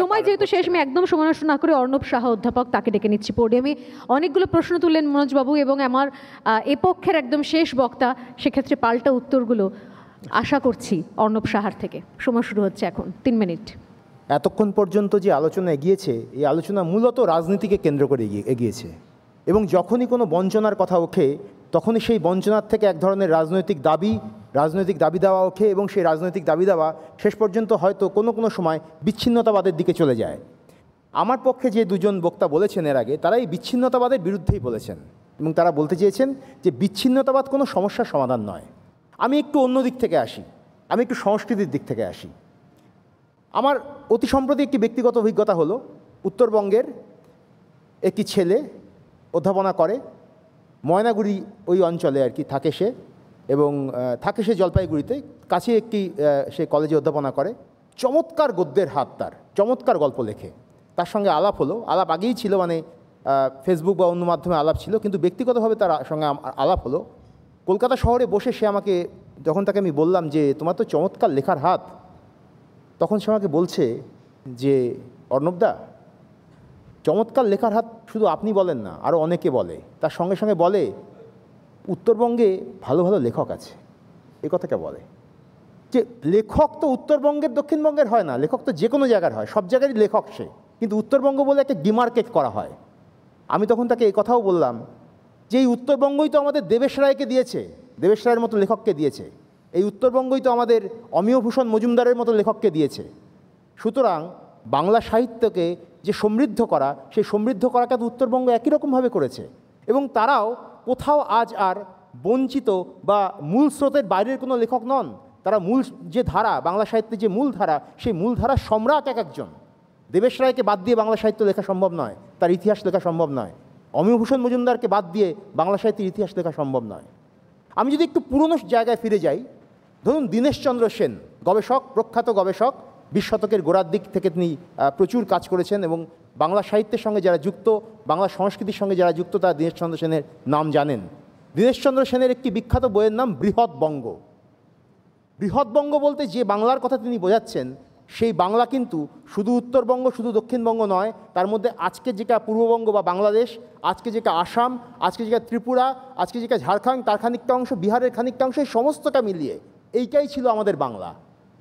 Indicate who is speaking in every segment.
Speaker 1: সময় যেহেতু শেষ আমি একদম সমালোচ না করে অর্ণব সাহা অধ্যাপক তাকে ডেকে নিচ্ছি পোডিয়ামে অনেকগুলো প্রশ্ন তুললেন মনোজবাবু এবং আমার এ পক্ষের একদম শেষ বক্তা সেক্ষেত্রে পাল্টা উত্তরগুলো আশা করছি অর্ণব সাহার থেকে সময় শুরু হচ্ছে এখন তিন মিনিট এতক্ষণ পর্যন্ত যে আলোচনা এগিয়েছে এই আলোচনা মূলত রাজনীতিকে কেন্দ্র করে এগিয়েছে এবং যখনই কোনো বঞ্চনার কথা ওঠে তখনই সেই বঞ্চনার থেকে এক ধরনের রাজনৈতিক দাবি রাজনৈতিক দাবি দেওয়া ওঠে এবং সেই রাজনৈতিক দাবি দেওয়া শেষ পর্যন্ত হয়তো কোনো কোনো সময় বিচ্ছিন্নতাবাদের দিকে চলে যায় আমার পক্ষে যে দুজন বক্তা বলেছেন এর আগে তারা এই বিচ্ছিন্নতাবাদের বিরুদ্ধেই বলেছেন এবং তারা বলতে চেয়েছেন যে বিচ্ছিন্নতাবাদ কোনো সমস্যার সমাধান নয় আমি একটু অন্য দিক থেকে আসি আমি একটু সংস্কৃতির দিক থেকে আসি আমার অতি সম্প্রতি একটি ব্যক্তিগত অভিজ্ঞতা হলো উত্তরবঙ্গের একটি ছেলে অধ্যাপনা করে ময়নাগুড়ি ওই অঞ্চলে আর কি থাকে সে এবং থাকে সে জলপাইগুড়িতে কাছে একটি সে কলেজে অধ্যাপনা করে চমৎকার গদ্যের হাত তার চমৎকার গল্প লেখে তার সঙ্গে আলাপ হলো আলাপ আগেই ছিল মানে ফেসবুক বা অন্য মাধ্যমে আলাপ ছিল কিন্তু ব্যক্তিগতভাবে তার সঙ্গে আলাপ হলো কলকাতা শহরে বসে সে আমাকে যখন তাকে আমি বললাম যে তোমার তো চমৎকার লেখার হাত তখন সে আমাকে বলছে যে অর্ণবদা চমৎকার লেখার হাত শুধু আপনি বলেন না আরও অনেকে বলে তার সঙ্গে সঙ্গে বলে উত্তরবঙ্গে ভালো ভালো লেখক আছে এ কথাকে বলে যে লেখক তো উত্তরবঙ্গের দক্ষিণবঙ্গের হয় না লেখক তো যে কোনো জায়গার হয় সব জায়গারই লেখক সে কিন্তু উত্তরবঙ্গ বলে একটা ডিমার্কেট করা হয় আমি তখন তাকে এই কথাও বললাম যে এই উত্তরবঙ্গই তো আমাদের দেবেশ রায়কে দিয়েছে দেবেশ রায়ের মতো লেখককে দিয়েছে এই উত্তরবঙ্গই তো আমাদের অমিয়ভূষণ মজুমদারের মতো লেখককে দিয়েছে সুতরাং বাংলা সাহিত্যকে যে সমৃদ্ধ করা সেই সমৃদ্ধ করাকে উত্তরবঙ্গ একই রকমভাবে করেছে এবং তারাও কোথাও আজ আর বঞ্চিত বা মূল স্রোতের বাইরের কোনো লেখক নন তারা মূল যে ধারা বাংলা সাহিত্যের যে মূল ধারা সেই মূল ধারা সম্রাট এক একজন দেবেশ রায়কে বাদ দিয়ে বাংলা সাহিত্য লেখা সম্ভব নয় তার ইতিহাস লেখা সম্ভব নয় অমিভূষণ মজুমদারকে বাদ দিয়ে বাংলা সাহিত্যের ইতিহাস লেখা সম্ভব নয় আমি যদি একটু পুরনো জায়গায় ফিরে যাই ধরুন দীনেশচন্দ্র সেন গবেষক প্রখ্যাত গবেষক বিশ শতকের গোড়ার দিক থেকে তিনি প্রচুর কাজ করেছেন এবং বাংলা সাহিত্যের সঙ্গে যারা যুক্ত বাংলা সংস্কৃতির সঙ্গে যারা যুক্ত তারা দীনেশচন্দ্র সেনের নাম জানেন দীনেশচন্দ্র সেনের একটি বিখ্যাত বইয়ের নাম বৃহৎবঙ্গ বৃহৎবঙ্গ বলতে যে বাংলার কথা তিনি বোঝাচ্ছেন সেই বাংলা কিন্তু শুধু উত্তরবঙ্গ শুধু দক্ষিণবঙ্গ নয় তার মধ্যে আজকে যেটা পূর্ববঙ্গ বা বাংলাদেশ আজকে যেটা আসাম আজকে যেটা ত্রিপুরা আজকে যেটা ঝাড়খণ্ড তার খানিকটা অংশ বিহারের খানিকটা অংশ সমস্তটা মিলিয়ে এইটাই ছিল আমাদের বাংলা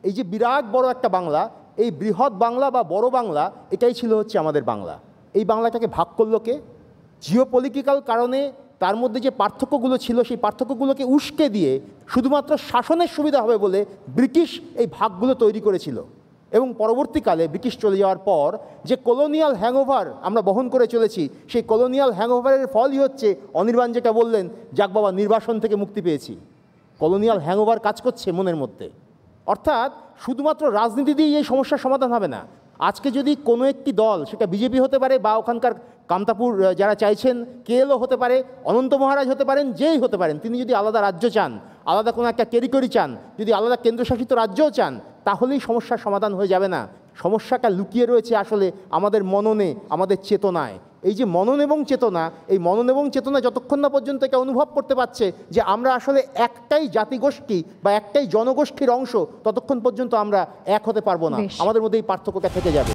Speaker 1: এই যে বিরাট বড় একটা বাংলা এই বৃহৎ বাংলা বা বড় বাংলা এটাই ছিল হচ্ছে আমাদের বাংলা এই বাংলাটাকে ভাগ করলো কে জিওপলিটিক্যাল কারণে তার মধ্যে যে পার্থক্যগুলো ছিল সেই পার্থক্যগুলোকে উস্কে দিয়ে শুধুমাত্র শাসনের সুবিধা হবে বলে ব্রিটিশ এই ভাগগুলো তৈরি করেছিল এবং পরবর্তীকালে ব্রিটিশ চলে যাওয়ার পর যে কলোনিয়াল হ্যাংওভার আমরা বহন করে চলেছি সেই কলোনিয়াল হ্যাংওভারের ফলই হচ্ছে অনির্বাণ যেটা বললেন যাক বাবা নির্বাসন থেকে মুক্তি পেয়েছি কলোনিয়াল হ্যাংওভার কাজ করছে মনের মধ্যে অর্থাৎ শুধুমাত্র রাজনীতি দিয়েই এই সমস্যার সমাধান হবে না আজকে যদি কোনো একটি দল সেটা বিজেপি হতে পারে বা ওখানকার কামতাপুর যারা চাইছেন কেএলও হতে পারে অনন্ত মহারাজ হতে পারেন যেই হতে পারেন তিনি যদি আলাদা রাজ্য চান আলাদা কোনো একটা ক্যারিকরি চান যদি আলাদা কেন্দ্রশাসিত রাজ্যও চান তাহলেই সমস্যার সমাধান হয়ে যাবে না সমস্যাটা লুকিয়ে রয়েছে আসলে আমাদের মননে আমাদের চেতনায় এই যে মনন এবং চেতনা এই মনন এবং চেতনা যতক্ষণ না পর্যন্ত একে অনুভব করতে পারছে যে আমরা আসলে একটাই জাতিগোষ্ঠী বা একটাই জনগোষ্ঠীর অংশ ততক্ষণ পর্যন্ত আমরা এক হতে পারবো না আমাদের মধ্যে এই পার্থক্যটা থেকে যাবে